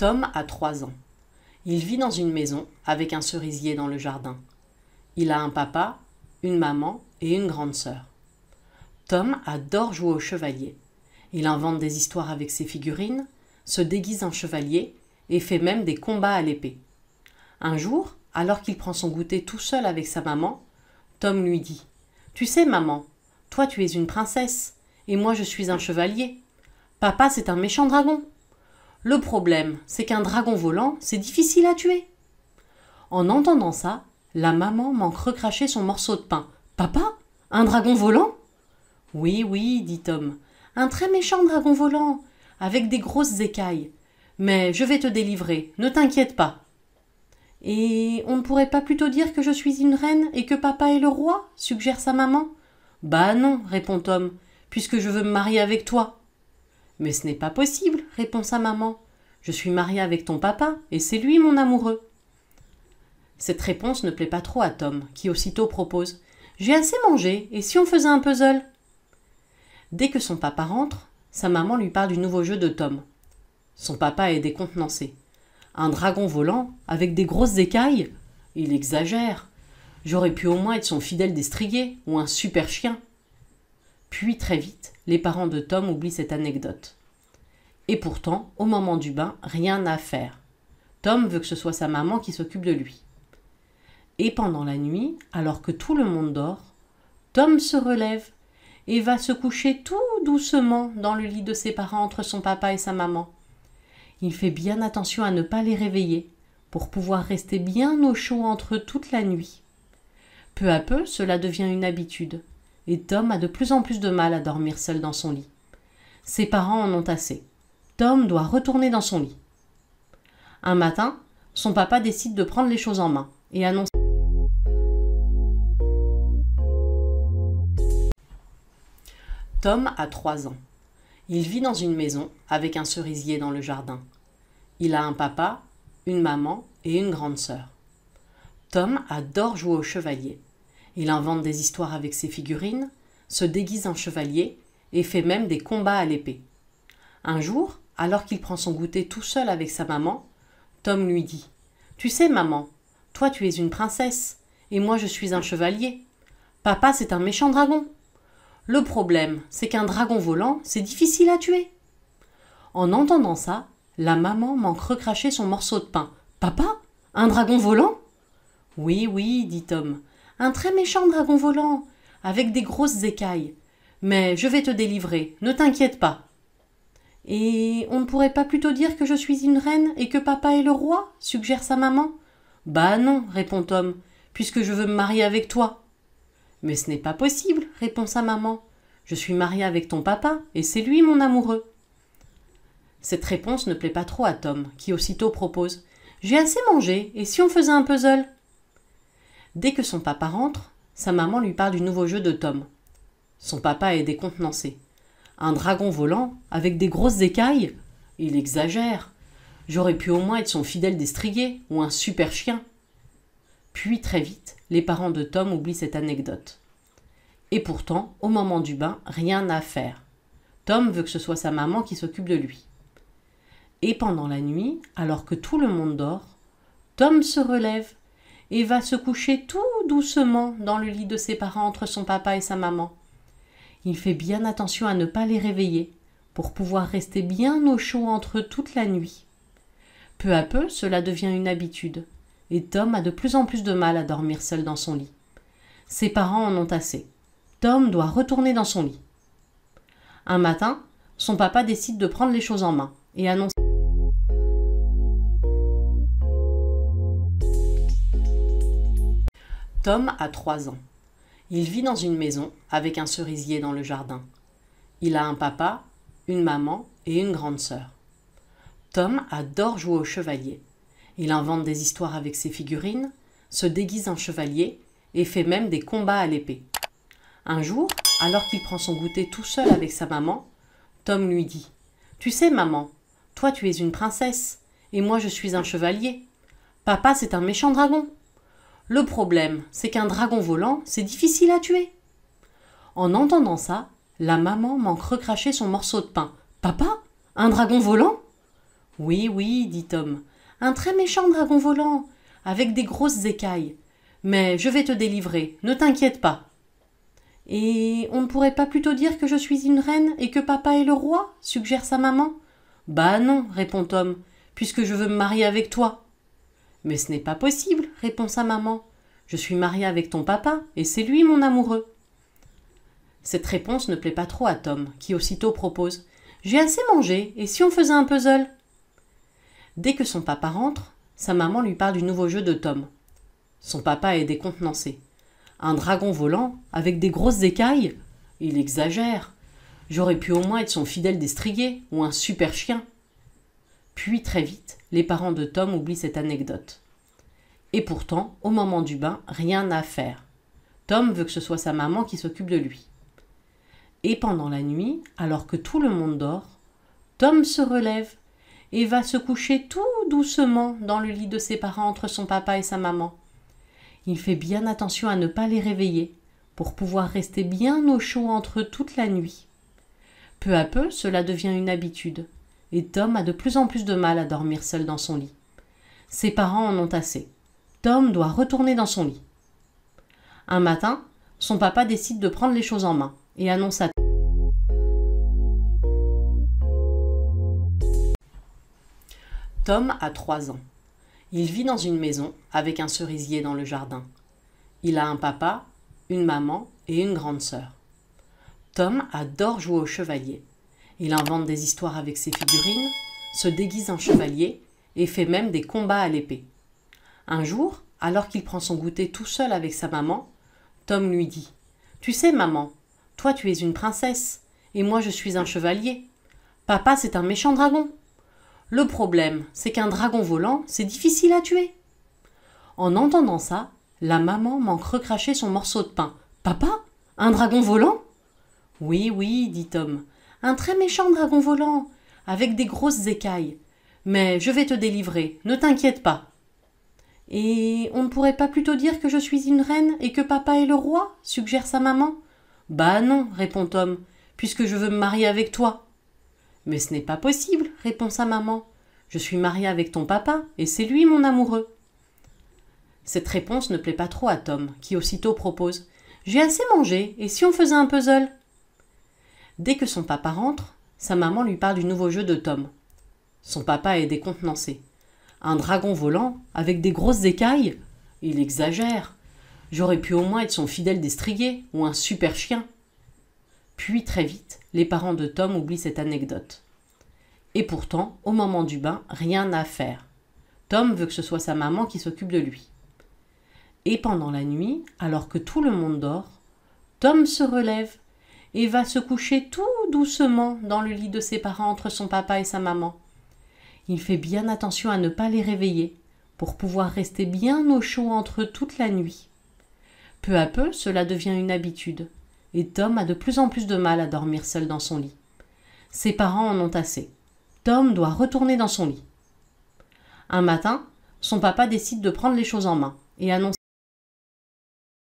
Tom a trois ans. Il vit dans une maison avec un cerisier dans le jardin. Il a un papa, une maman et une grande sœur. Tom adore jouer au chevalier. Il invente des histoires avec ses figurines, se déguise en chevalier et fait même des combats à l'épée. Un jour, alors qu'il prend son goûter tout seul avec sa maman, Tom lui dit Tu sais, maman, toi tu es une princesse, et moi je suis un chevalier. Papa, c'est un méchant dragon. Le problème, c'est qu'un dragon volant, c'est difficile à tuer. En entendant ça, la maman manque recracher son morceau de pain. Papa Un dragon volant Oui, oui, dit Tom. Un très méchant dragon volant, avec des grosses écailles. Mais je vais te délivrer, ne t'inquiète pas. Et on ne pourrait pas plutôt dire que je suis une reine et que papa est le roi suggère sa maman. Bah non, répond Tom, puisque je veux me marier avec toi. Mais ce n'est pas possible, répond sa maman. Je suis mariée avec ton papa, et c'est lui mon amoureux. Cette réponse ne plaît pas trop à Tom, qui aussitôt propose J'ai assez mangé, et si on faisait un puzzle Dès que son papa rentre, sa maman lui parle du nouveau jeu de Tom. Son papa est décontenancé. Un dragon volant, avec des grosses écailles Il exagère. J'aurais pu au moins être son fidèle destrier, ou un super chien. Puis très vite, les parents de Tom oublient cette anecdote. Et pourtant, au moment du bain, rien à faire. Tom veut que ce soit sa maman qui s'occupe de lui. Et pendant la nuit, alors que tout le monde dort, Tom se relève et va se coucher tout doucement dans le lit de ses parents entre son papa et sa maman. Il fait bien attention à ne pas les réveiller, pour pouvoir rester bien au chaud entre eux toute la nuit. Peu à peu, cela devient une habitude, et Tom a de plus en plus de mal à dormir seul dans son lit. Ses parents en ont assez. Tom doit retourner dans son lit. Un matin, son papa décide de prendre les choses en main et annonce Tom a 3 ans. Il vit dans une maison avec un cerisier dans le jardin. Il a un papa, une maman et une grande sœur. Tom adore jouer au chevalier. Il invente des histoires avec ses figurines, se déguise en chevalier et fait même des combats à l'épée. Un jour, alors qu'il prend son goûter tout seul avec sa maman, Tom lui dit Tu sais, maman, toi tu es une princesse, et moi je suis un chevalier. Papa, c'est un méchant dragon. Le problème, c'est qu'un dragon volant, c'est difficile à tuer. En entendant ça, la maman manque recracher son morceau de pain. Papa Un dragon volant Oui, oui, dit Tom. Un très méchant dragon volant, avec des grosses écailles. Mais je vais te délivrer, ne t'inquiète pas. Et on ne pourrait pas plutôt dire que je suis une reine et que papa est le roi suggère sa maman. Bah non, répond Tom, puisque je veux me marier avec toi. Mais ce n'est pas possible, répond sa maman. Je suis mariée avec ton papa, et c'est lui mon amoureux. Cette réponse ne plaît pas trop à Tom, qui aussitôt propose. J'ai assez mangé, et si on faisait un puzzle Dès que son papa rentre, sa maman lui parle du nouveau jeu de Tom. Son papa est décontenancé. Un dragon volant, avec des grosses écailles Il exagère. J'aurais pu au moins être son fidèle destrier, ou un super chien. Puis très vite, les parents de Tom oublient cette anecdote. Et pourtant, au moment du bain, rien à faire. Tom veut que ce soit sa maman qui s'occupe de lui. Et pendant la nuit, alors que tout le monde dort, Tom se relève et va se coucher tout doucement dans le lit de ses parents entre son papa et sa maman. Il fait bien attention à ne pas les réveiller, pour pouvoir rester bien au chaud entre eux toute la nuit. Peu à peu, cela devient une habitude, et Tom a de plus en plus de mal à dormir seul dans son lit. Ses parents en ont assez. Tom doit retourner dans son lit. Un matin, son papa décide de prendre les choses en main et annonce Tom a 3 ans. Il vit dans une maison avec un cerisier dans le jardin. Il a un papa, une maman et une grande sœur. Tom adore jouer au chevalier. Il invente des histoires avec ses figurines, se déguise en chevalier et fait même des combats à l'épée. Un jour, alors qu'il prend son goûter tout seul avec sa maman, Tom lui dit Tu sais, maman, toi tu es une princesse et moi je suis un chevalier. Papa, c'est un méchant dragon. Le problème, c'est qu'un dragon volant, c'est difficile à tuer. En entendant ça, la maman manque recracher son morceau de pain. Papa Un dragon volant Oui, oui, dit Tom. Un très méchant dragon volant, avec des grosses écailles. Mais je vais te délivrer, ne t'inquiète pas. Et on ne pourrait pas plutôt dire que je suis une reine et que papa est le roi suggère sa maman. Bah non, répond Tom, puisque je veux me marier avec toi. Mais ce n'est pas possible, répond sa maman. Je suis mariée avec ton papa, et c'est lui mon amoureux. Cette réponse ne plaît pas trop à Tom, qui aussitôt propose J'ai assez mangé, et si on faisait un puzzle Dès que son papa rentre, sa maman lui parle du nouveau jeu de Tom. Son papa est décontenancé. Un dragon volant, avec des grosses écailles Il exagère. J'aurais pu au moins être son fidèle destrier, ou un super chien. Puis très vite, les parents de Tom oublient cette anecdote. Et pourtant, au moment du bain, rien à faire. Tom veut que ce soit sa maman qui s'occupe de lui. Et pendant la nuit, alors que tout le monde dort, Tom se relève et va se coucher tout doucement dans le lit de ses parents entre son papa et sa maman. Il fait bien attention à ne pas les réveiller pour pouvoir rester bien au chaud entre eux toute la nuit. Peu à peu, cela devient une habitude et Tom a de plus en plus de mal à dormir seul dans son lit. Ses parents en ont assez. Tom doit retourner dans son lit. Un matin, son papa décide de prendre les choses en main et annonce à Tom. Tom a trois ans. Il vit dans une maison avec un cerisier dans le jardin. Il a un papa, une maman et une grande sœur. Tom adore jouer au chevalier il invente des histoires avec ses figurines, se déguise en chevalier et fait même des combats à l'épée. Un jour, alors qu'il prend son goûter tout seul avec sa maman, Tom lui dit Tu sais, maman, toi tu es une princesse et moi je suis un chevalier. Papa, c'est un méchant dragon. Le problème, c'est qu'un dragon volant, c'est difficile à tuer. En entendant ça, la maman manque recracher son morceau de pain. Papa Un dragon volant Oui, oui, dit Tom un très méchant dragon volant, avec des grosses écailles. Mais je vais te délivrer, ne t'inquiète pas. Et on ne pourrait pas plutôt dire que je suis une reine et que papa est le roi suggère sa maman. Bah non, répond Tom, puisque je veux me marier avec toi. Mais ce n'est pas possible, répond sa maman. Je suis mariée avec ton papa, et c'est lui mon amoureux. Cette réponse ne plaît pas trop à Tom, qui aussitôt propose. J'ai assez mangé, et si on faisait un puzzle Dès que son papa rentre, sa maman lui parle du nouveau jeu de Tom. Son papa est décontenancé. Un dragon volant, avec des grosses écailles Il exagère. J'aurais pu au moins être son fidèle destrier, ou un super chien. Puis très vite, les parents de Tom oublient cette anecdote. Et pourtant, au moment du bain, rien à faire. Tom veut que ce soit sa maman qui s'occupe de lui. Et pendant la nuit, alors que tout le monde dort, Tom se relève et va se coucher tout doucement dans le lit de ses parents entre son papa et sa maman. Il fait bien attention à ne pas les réveiller, pour pouvoir rester bien au chaud entre eux toute la nuit. Peu à peu, cela devient une habitude, et Tom a de plus en plus de mal à dormir seul dans son lit. Ses parents en ont assez. Tom doit retourner dans son lit. Un matin, son papa décide de prendre les choses en main et annonce